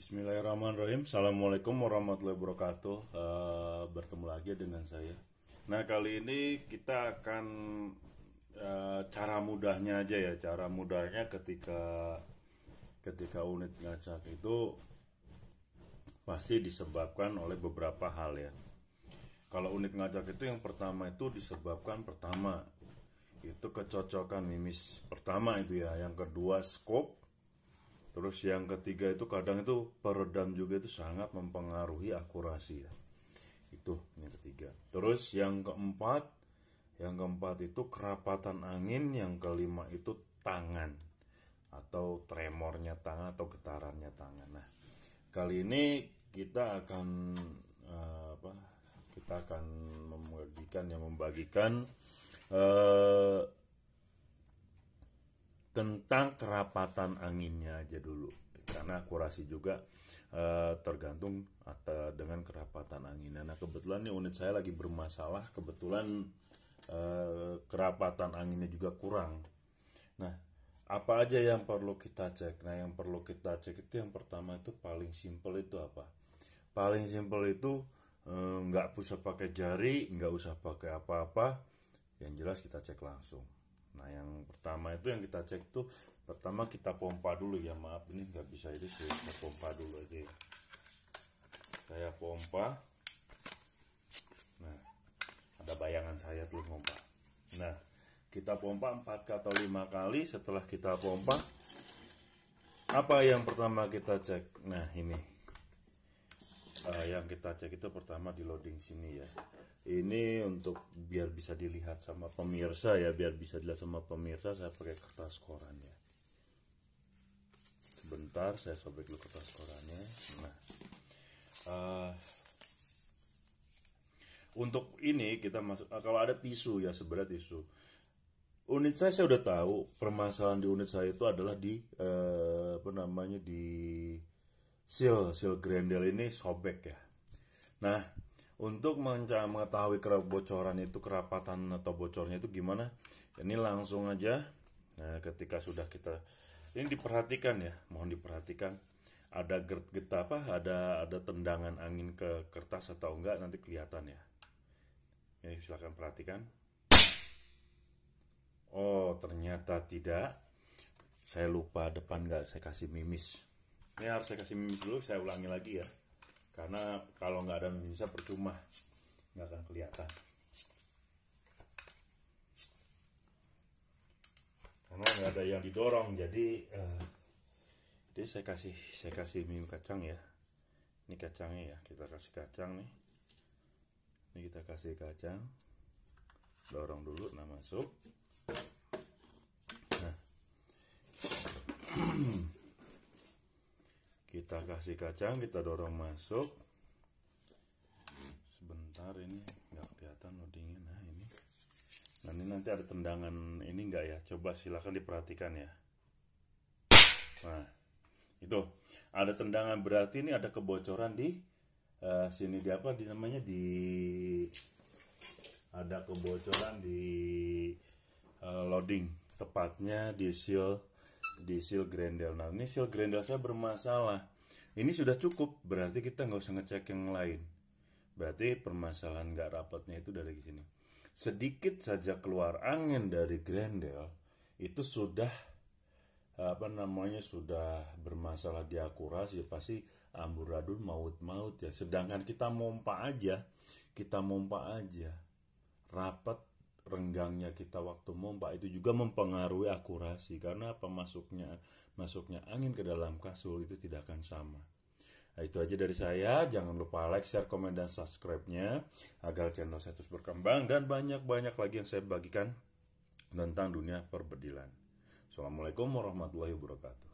Bismillahirrahmanirrahim. Assalamualaikum warahmatullahi wabarakatuh. Uh, bertemu lagi dengan saya. Nah kali ini kita akan uh, cara mudahnya aja ya. Cara mudahnya ketika ketika unit ngacak itu pasti disebabkan oleh beberapa hal ya. Kalau unit ngacak itu yang pertama itu disebabkan pertama itu kecocokan mimis pertama itu ya. Yang kedua scope Terus yang ketiga itu kadang itu peredam juga itu sangat mempengaruhi akurasi ya. Itu yang ketiga. Terus yang keempat, yang keempat itu kerapatan angin, yang kelima itu tangan atau tremornya tangan atau getarannya tangan. Nah, kali ini kita akan eh, apa? Kita akan membagikan yang membagikan uh, tentang kerapatan anginnya aja dulu karena akurasi juga uh, tergantung atau dengan kerapatan anginnya. Nah kebetulan nih unit saya lagi bermasalah kebetulan uh, kerapatan anginnya juga kurang. Nah apa aja yang perlu kita cek? Nah yang perlu kita cek itu yang pertama itu paling simple itu apa? Paling simple itu eh, nggak uh, usah pakai jari, nggak usah pakai apa-apa. Yang jelas kita cek langsung Nah yang pertama itu yang kita cek tuh pertama kita pompa dulu ya maaf ini nggak bisa itu sih kita pompa dulu aja ya. saya pompa nah ada bayangan saya tuh pompa nah kita pompa 4 atau 5 kali setelah kita pompa apa yang pertama kita cek nah ini uh, yang kita cek itu pertama di loading sini ya ini untuk biar bisa dilihat sama pemirsa ya biar bisa dilihat sama pemirsa saya pakai kertas koran ya sebentar saya sobek dulu kertas korannya nah uh, untuk ini kita masuk eh, kalau ada tisu ya sebenarnya tisu unit saya saya udah tahu permasalahan di unit saya itu adalah di eh, apa namanya di Sil sil grendel ini sobek ya. Nah, untuk mengetahui kerap bocoran itu kerapatan atau bocornya itu gimana? Ini langsung aja. Nah, ketika sudah kita ini diperhatikan ya, mohon diperhatikan ada gert get apa ada ada tendangan angin ke kertas atau enggak nanti kelihatan ya. Ini silahkan perhatikan. Oh, ternyata tidak. Saya lupa depan enggak saya kasih mimis ini harus saya kasih mimis dulu saya ulangi lagi ya karena kalau nggak ada mimisnya percuma nggak akan kelihatan karena nggak ada yang didorong jadi uh, jadi saya kasih saya kasih mie kacang ya ini kacangnya ya kita kasih kacang nih ini kita kasih kacang dorong dulu nah masuk nah. kita kasih kacang kita dorong masuk sebentar ini nggak kelihatan loadingnya nah ini nah ini nanti ada tendangan ini enggak ya coba silahkan diperhatikan ya nah itu ada tendangan berarti ini ada kebocoran di uh, sini di apa di namanya di ada kebocoran di uh, loading tepatnya di seal di seal grendel nah ini seal grendel saya bermasalah ini sudah cukup berarti kita nggak usah ngecek yang lain berarti permasalahan nggak rapatnya itu dari sini sedikit saja keluar angin dari grendel itu sudah apa namanya sudah bermasalah di akurasi ya, pasti amburadul maut-maut ya sedangkan kita mompa aja kita mompa aja rapat renggangnya kita waktu mompa itu juga mempengaruhi akurasi karena apa masuknya masuknya angin ke dalam kasur itu tidak akan sama. Nah, itu aja dari saya. Jangan lupa like, share, komen, dan subscribe-nya agar channel saya terus berkembang dan banyak-banyak lagi yang saya bagikan tentang dunia perbedilan. Assalamualaikum warahmatullahi wabarakatuh.